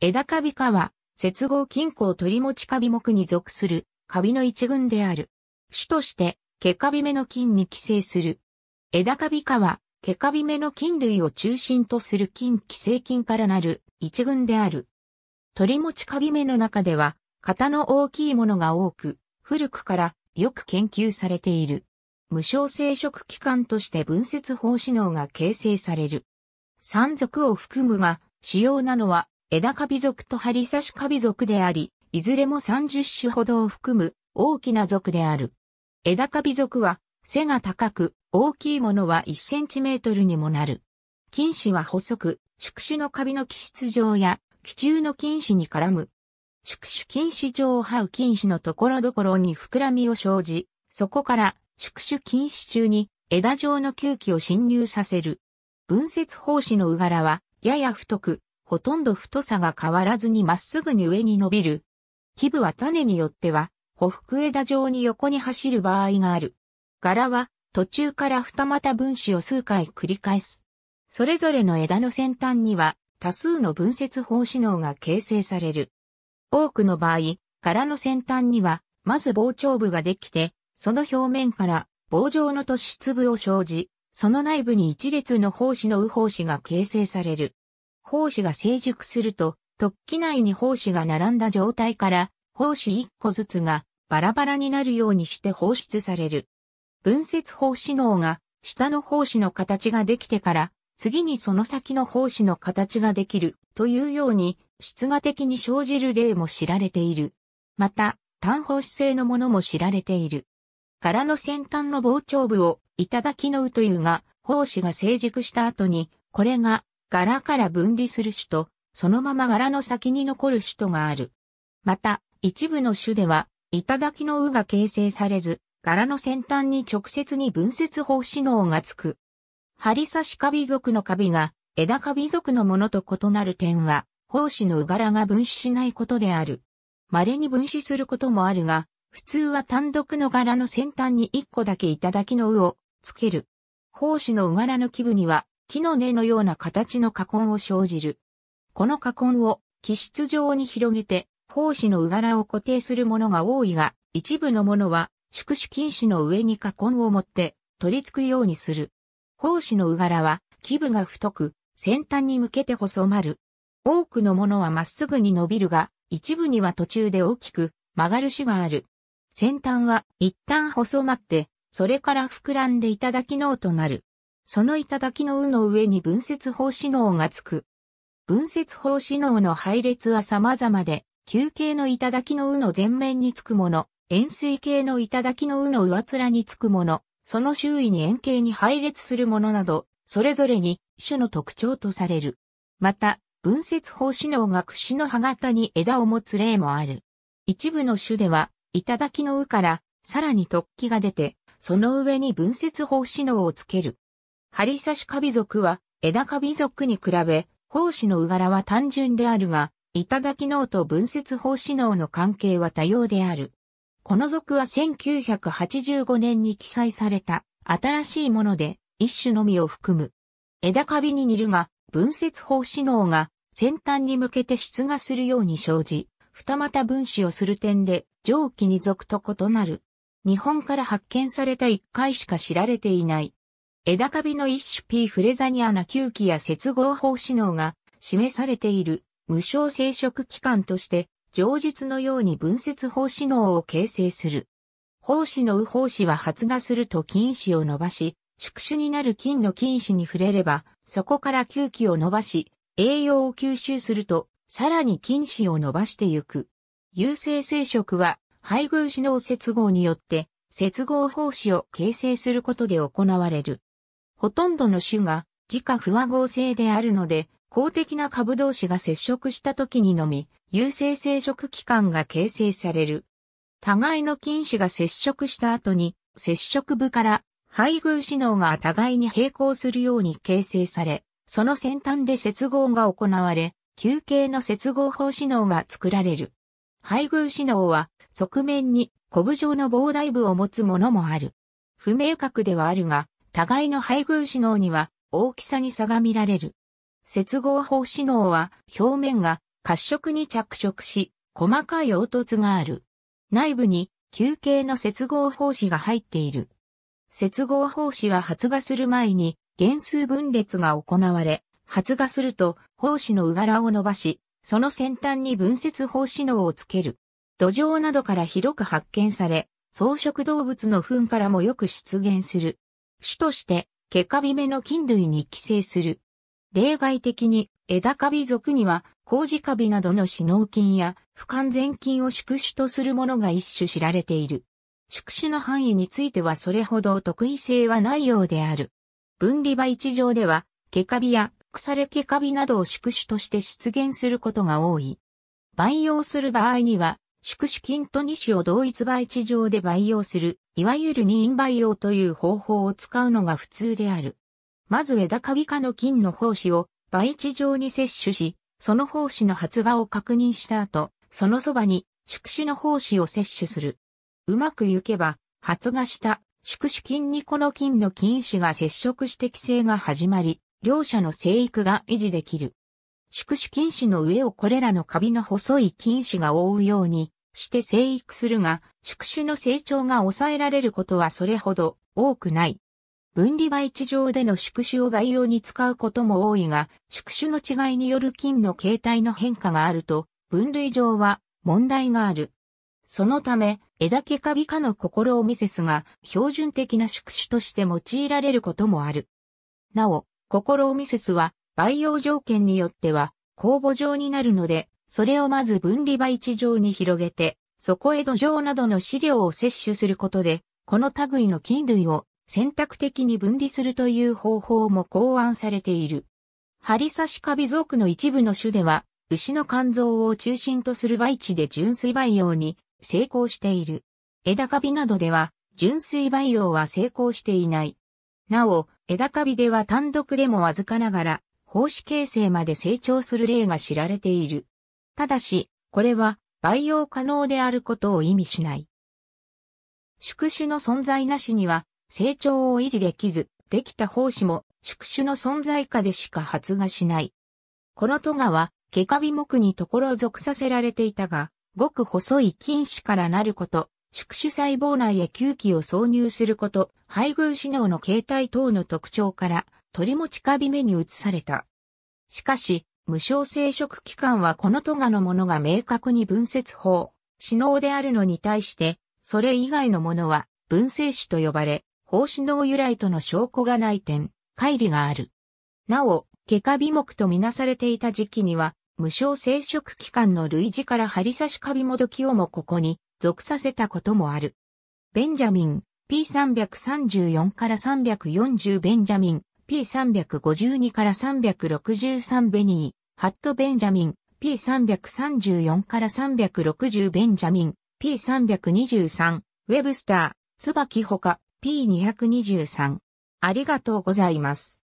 枝カビ科は、接合金を取り持ちカビ目に属する、カビの一群である。種として、毛カビ目の菌に寄生する。枝カビ科は、毛カビ目の菌類を中心とする菌寄生菌からなる一群である。取り持ちカビ目の中では、型の大きいものが多く、古くからよく研究されている。無償生殖器官として分節胞子能が形成される。三属を含むが、主要なのは枝カビ属と針刺しカビ属であり、いずれも30種ほどを含む大きな属である。枝カビ属は背が高く、大きいものは1センチメートルにもなる。菌糸は細く、宿主のカビの気質上や、気中の菌糸に絡む。宿主菌糸上を這う菌糸のところどころに膨らみを生じ、そこから宿主菌糸中に枝状の吸気を侵入させる。分節胞子のうがらは、やや太く、ほとんど太さが変わらずにまっすぐに上に伸びる。基部は種によっては、ほふく枝状に横に走る場合がある。柄は途中から二股分子を数回繰り返す。それぞれの枝の先端には多数の分節法子能が形成される。多くの場合、柄の先端にはまず膨張部ができて、その表面から棒状の突出部を生じ、その内部に一列の胞子の右胞子が形成される。胞子が成熟すると、突起内に胞子が並んだ状態から、胞子1個ずつがバラバラになるようにして放出される。分節胞子脳が下の胞子の形ができてから、次にその先の胞子の形ができるというように、出芽的に生じる例も知られている。また、単胞子性のものも知られている。殻の先端の膨張部をいただきのうというが、胞子が成熟した後に、これが柄から分離する種と、そのまま柄の先に残る種とがある。また、一部の種では、頂きの羽が形成されず、柄の先端に直接に分節法指能がつく。針刺しカビ属のカビが、枝カビ属のものと異なる点は、胞子の柄が分子しないことである。稀に分子することもあるが、普通は単独の柄の先端に1個だけ頂きの羽をつける。胞子の柄の基部には木の根のような形の花根を生じる。この花根を気質上に広げて、胞子のうがらを固定するものが多いが、一部のものは、宿主菌糸の上に花根を持って、取り付くようにする。胞子のうがらは、基部が太く、先端に向けて細まる。多くのものはまっすぐに伸びるが、一部には途中で大きく曲がる種がある。先端は一旦細まって、それから膨らんでいただきのうとなる。その頂の「う」の上に分節法指能がつく。分節法指能の配列は様々で、球形の頂の「う」の前面につくもの、円錐形の頂の「う」の上面につくもの、その周囲に円形に配列するものなど、それぞれに種の特徴とされる。また、分節法指能が櫛の葉型に枝を持つ例もある。一部の種では、頂の「う」から、さらに突起が出て、その上に分節法指能をつける。ハリサシカビ属は、枝カビ属に比べ、胞子のうがらは単純であるが、頂き脳と分節胞子脳の関係は多様である。この属は1985年に記載された新しいもので一種のみを含む。枝カビに似るが、分節胞子脳が先端に向けて出芽するように生じ、二股分子をする点で上記に属と異なる。日本から発見された一回しか知られていない枝カビの一種 P フレザニアナ球期や接合法指能が示されている無償生殖器官として、上述のように分節法指能を形成する。胞子の右胞子は発芽すると菌糸を伸ばし、宿主になる菌の菌糸に触れれば、そこから球期を伸ばし、栄養を吸収すると、さらに菌糸を伸ばしてゆく。有性生殖は、配偶子脳接合によって、接合胞子を形成することで行われる。ほとんどの種が自家不和合性であるので、公的な株同士が接触した時にのみ、有性生殖器官が形成される。互いの菌糸が接触した後に、接触部から配偶子脳が互いに並行するように形成され、その先端で接合が行われ、球形の接合法子脳が作られる。配偶子脳は、側面にコブ状の膨大部を持つものもある。不明確ではあるが、互いの配偶子脳には大きさに差が見られる。接合法子脳は表面が褐色に着色し、細かい凹凸がある。内部に球形の接合法子が入っている。接合法子は発芽する前に原数分裂が行われ、発芽すると胞子のうがらを伸ばし、その先端に分節法子脳をつける。土壌などから広く発見され、草食動物の糞からもよく出現する。種として、ケカビ目の菌類に寄生する。例外的に、枝カビ属には、コウジカビなどの死脳菌や不完全菌を宿主とするものが一種知られている。宿主の範囲についてはそれほど特異性はないようである。分離媒地上では、ケカビや腐れケカビなどを宿主として出現することが多い。培養する場合には、宿主菌と2種を同一培地上で培養する、いわゆる二因培養という方法を使うのが普通である。まず枝カビ科の菌の胞子を培地上に摂取し、その胞子の発芽を確認した後、そのそばに宿主の胞子を摂取する。うまくいけば、発芽した宿主菌にこの菌の菌糸が接触して寄生が始まり、両者の生育が維持できる。宿主菌糸の上をこれらのカビの細い菌糸が覆うように、して生育するが、宿主の成長が抑えられることはそれほど多くない。分離培地上での宿主を培養に使うことも多いが、宿主の違いによる菌の形態の変化があると、分類上は問題がある。そのため、枝毛カビ科の心を見せすが標準的な宿主として用いられることもある。なお、心を見せすは培養条件によっては、公募状になるので、それをまず分離媒地上に広げて、そこへ土壌などの飼料を摂取することで、この類の菌類を選択的に分離するという方法も考案されている。ハリサシカビ属の一部の種では、牛の肝臓を中心とする培地で純粋培養に成功している。枝カビなどでは、純粋培養は成功していない。なお、枝カビでは単独でもわずかながら、胞子形成まで成長する例が知られている。ただし、これは培養可能であることを意味しない。宿主の存在なしには成長を維持できず、できた胞子も宿主の存在下でしか発芽しない。このトガは、ケカビ目にところ属させられていたが、ごく細い菌糸からなること、宿主細胞内へ吸気を挿入すること、配偶子脳の形態等の特徴から、鳥も近ビ目に移された。しかし、無償生殖器官はこのトガのものが明確に分節法、死能であるのに対して、それ以外のものは分生死と呼ばれ、法死能由来との証拠がない点、乖離がある。なお、外科美目とみなされていた時期には、無償生殖器官の類似から針刺しカビもどきをもここに属させたこともある。ベンジャミン、P334 から340ベンジャミン、P352 から363ベニー、ハット・ベンジャミン、P334 から360ベンジャミン、P323、ウェブスター、椿ほか、P223。ありがとうございます。